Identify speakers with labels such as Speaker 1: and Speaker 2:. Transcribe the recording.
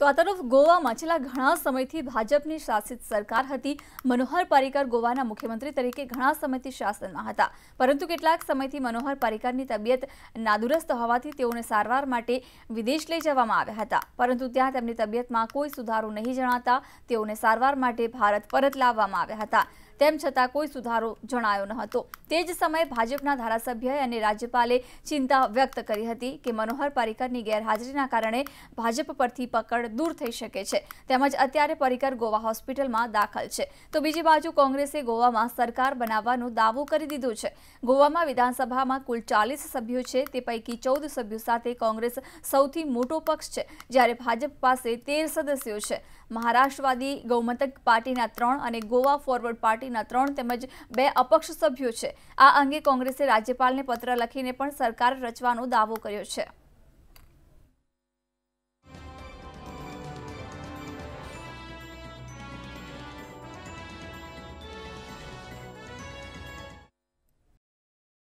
Speaker 1: તો આ તરફ ગોવામાં છેલ્લા ઘણા સમયથી ભાજપની શાસિત સરકાર હતી મનોહર પારિકર ગોવાના મુખ્યમંત્રી તરીકે ઘણા સમયથી શાસનમાં હતા પરંતુ કેટલાક સમયથી મનોહર પારિકરની તબિયત નાદુરસ્ત હોવાથી તેઓને સારવાર માટે વિદેશ લઈ જવામાં આવ્યા હતા પરંતુ ત્યાં તેમની તબિયતમાં કોઈ સુધારો નહીં જણાતા તેઓને સારવાર માટે ભારત પરત લાવવામાં આવ્યા હતા તેમ છતાં કોઈ સુધારો જણાયો ન હતો તે જ સમયે ભાજપના ધારાસભ્ય અને રાજ્યપાલે ચિંતા વ્યક્ત કરી હતી કે મનોહર પારિકરની ગેરહાજરીના કારણે ભાજપ પરથી પકડ દૂર થઈ શકે છે તેમજ અત્યારે પરિકર ગોવા હોસ્પિટલમાં દાખલ છે તો બીજી બાજુ કોંગ્રેસે ગોવામાં સરકાર બનાવવાનો દાવો કરી દીધો છે ગોવામાં વિધાનસભામાં કુલ ચાલીસ સભ્યો છે તે પૈકી ચૌદ સભ્યો સાથે કોંગ્રેસ સૌથી મોટો પક્ષ છે જ્યારે ભાજપ પાસે તેર સદસ્યો છે મહારાષ્ટ્રવાદી ગૌમતક પાર્ટીના ત્રણ અને ગોવા ફોરવર્ડ પાર્ટી પાર્ટીના ત્રણ તેમજ બે અપક્ષ સભ્યો છે આ અંગે કોંગ્રેસે રાજ્યપાલને પત્ર લખીને પણ સરકાર રચવાનો દાવો કર્યો છે